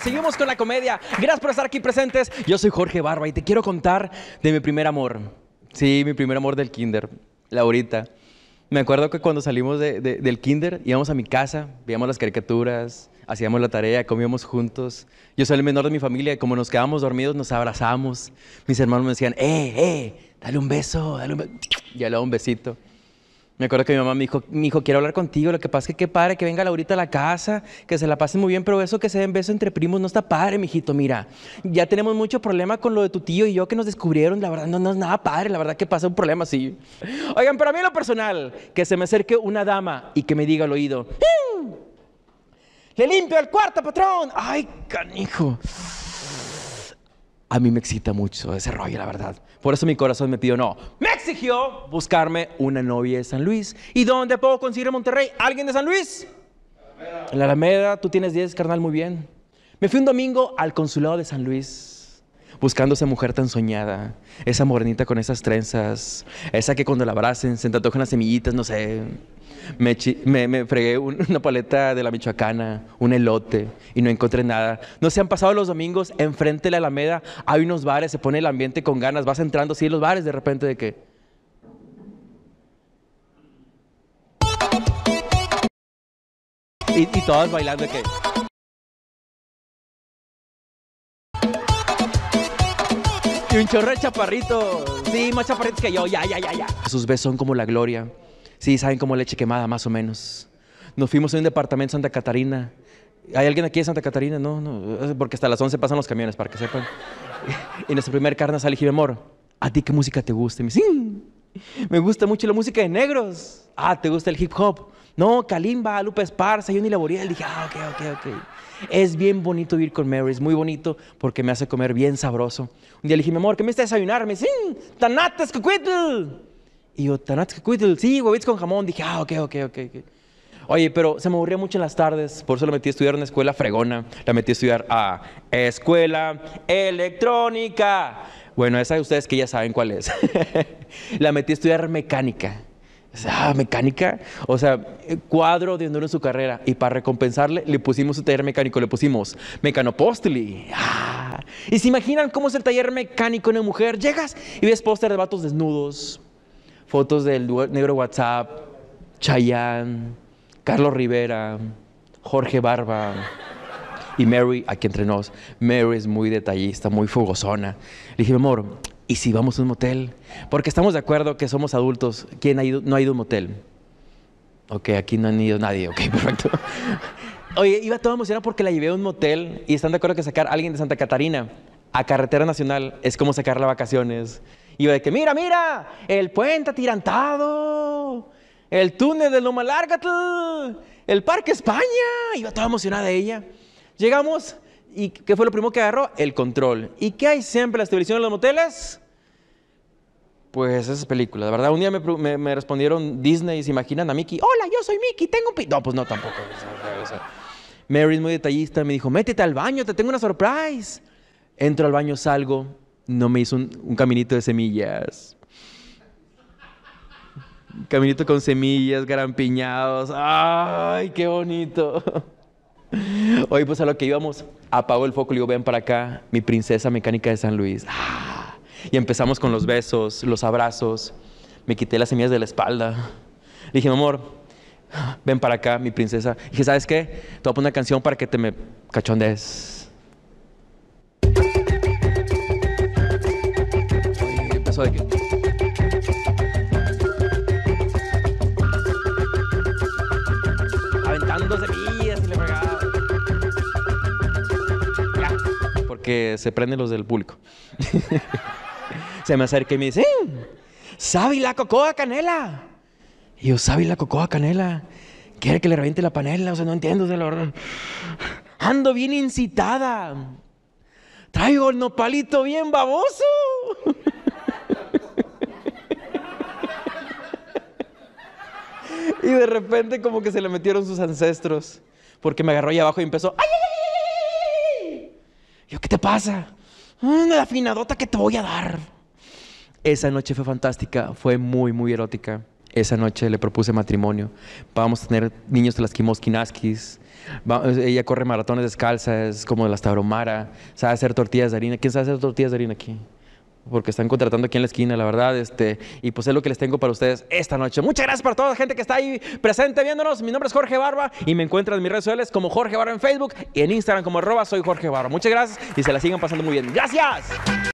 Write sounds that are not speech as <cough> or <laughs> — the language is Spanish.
Seguimos con la comedia. Gracias por estar aquí presentes. Yo soy Jorge Barba y te quiero contar de mi primer amor. Sí, mi primer amor del kinder, Laurita. Me acuerdo que cuando salimos del kinder íbamos a mi casa, veíamos las caricaturas, hacíamos la tarea, comíamos juntos. Yo soy el menor de mi familia y como nos quedábamos dormidos nos abrazamos. Mis hermanos me decían, eh, eh, dale un beso, dale Y un besito. Me acuerdo que mi mamá me dijo, mi hijo, quiero hablar contigo, lo que pasa es que qué padre que venga Laurita a la casa, que se la pase muy bien, pero eso que se den besos entre primos no está padre, mijito, mira. Ya tenemos mucho problema con lo de tu tío y yo que nos descubrieron, la verdad no, es nada padre, la verdad que pasa un problema así. Oigan, pero a mí lo personal, que se me acerque una dama y que me diga al oído, ¡Le limpio el cuarto, patrón! ¡Ay, canijo! a mí me excita mucho ese rollo, la verdad. Por eso mi corazón me pidió no. Me exigió buscarme una novia de San Luis. ¿Y dónde puedo conseguir en Monterrey? ¿Alguien de San Luis? En la Alameda, tú tienes 10, carnal, muy bien. Me fui un domingo al consulado de San Luis, buscando esa mujer tan soñada, esa morenita con esas trenzas, esa que cuando la abracen se te las semillitas, no sé me, fregué <laughs> una paleta de la Michoacana, un elote y no encontré nada. No se han pasado los domingos, enfrente de la Alameda hay unos bares, se pone el ambiente con ganas, vas entrando así en los bares de repente de que... Y, todos bailando de que... Y un chorro de chaparrito. Sí, más chaparritos que yo, ya, ya, ya, ya. Sus besos son como la gloria. Sí, saben cómo leche quemada, más o menos. Nos fuimos a un departamento Santa Catarina. ¿Hay alguien aquí en Santa Catarina? No, no, porque hasta las 11 pasan los camiones, para que sepan. <laughs> y nuestro primer carne sale ¿A ti qué música te gusta? me dice, sí, me gusta mucho la música de negros. Ah, ¿te gusta el hip hop? No, Kalimba, Lupe Esparza, Johnny Laboriel. Dije, ah, ok, ok, ok. Es bien bonito vivir con Mary, es muy bonito porque me hace comer bien sabroso. Un día le dije, mi amor, ¿qué me está desayunar? Me dice, sí, tanatas, y yo, sí, huevitos con jamón. Dije, ah, ok, ok, ok. Oye, pero se me aburría mucho en las tardes, por eso la metí a estudiar en una escuela fregona. La metí a estudiar a Escuela Electrónica. Bueno, esa de ustedes que ya saben cuál es. <laughs> la metí a estudiar mecánica. O ah, mecánica, o sea, cuadro de honor en su carrera. Y para recompensarle, le pusimos su taller mecánico, le pusimos mecanopóstoli. ¡Ah! Y se imaginan cómo es el taller mecánico en una mujer. Llegas y ves póster de vatos desnudos, fotos del negro WhatsApp, Chayanne, Carlos Rivera, Jorge Barba. Y Mary, aquí entre nos, Mary es muy detallista, muy fogosona. Le dije, mi amor, ¿y si vamos a un motel? Porque estamos de acuerdo que somos adultos. ¿Quién ha ido? no ha ido a un motel? Ok, aquí no han ido nadie. Ok, <laughs> perfecto. Oye, iba toda emocionada porque la llevé a un motel y están de acuerdo que sacar a alguien de Santa Catarina a carretera nacional es como sacar las vacaciones. Iba de que, mira, mira, el puente atirantado, el túnel de Loma Larga, el Parque España. Iba toda emocionada de ella. Llegamos y ¿qué fue lo primero que agarró? El control. ¿Y qué hay siempre en las televisiones, en los moteles? Pues esas películas, de verdad. Un día me, respondieron Disney, ¿se imaginan a Mickey? Hola, yo soy Mickey, tengo un pi No, pues no, tampoco. Mary es muy detallista, me dijo, métete al baño, te tengo una surprise. Entro al baño, salgo, no me hizo un, caminito de semillas. caminito con semillas, gran piñados. ¡Ay, qué bonito! Hoy pues a lo que íbamos, apago el foco y digo, ven para acá, mi princesa mecánica de San Luis. Y empezamos con los besos, los abrazos. Me quité las semillas de la espalda. dije, mi amor, ven para acá, mi princesa. dije, ¿sabes qué? Te voy a poner una canción para que te me cachondes de que... Aventando semillas y le pegaba. Porque se prenden los del público. <laughs> se me acerca y me dice, ¿sabe la cocoa canela? Y yo, ¿sabe la cocoa canela? Quiere que le reviente la panela, o sea, no entiendo, se Ando bien incitada. Traigo el nopalito bien baboso. <laughs> Y de repente como que se le metieron sus ancestros, porque me agarró ahí abajo y empezó, ¡ay, Yo, ¿qué te pasa? Una afinadota que te voy a dar. Esa noche fue fantástica, fue muy, muy erótica. Esa noche le propuse matrimonio. Vamos a tener niños de las Kimoskinaskis. Ella corre maratones descalzas, como de las Tabromara. Sabe hacer tortillas de harina. ¿Quién sabe hacer tortillas de harina aquí? porque están contratando aquí en la esquina, la verdad. Este, y pues es lo que les tengo para ustedes esta noche. Muchas gracias para toda la gente que está ahí presente viéndonos. Mi nombre es Jorge Barba y me encuentran en mis redes sociales como Jorge Barba en Facebook y en Instagram como arroba soy Jorge Barba. Muchas gracias y se la sigan pasando muy bien. Gracias.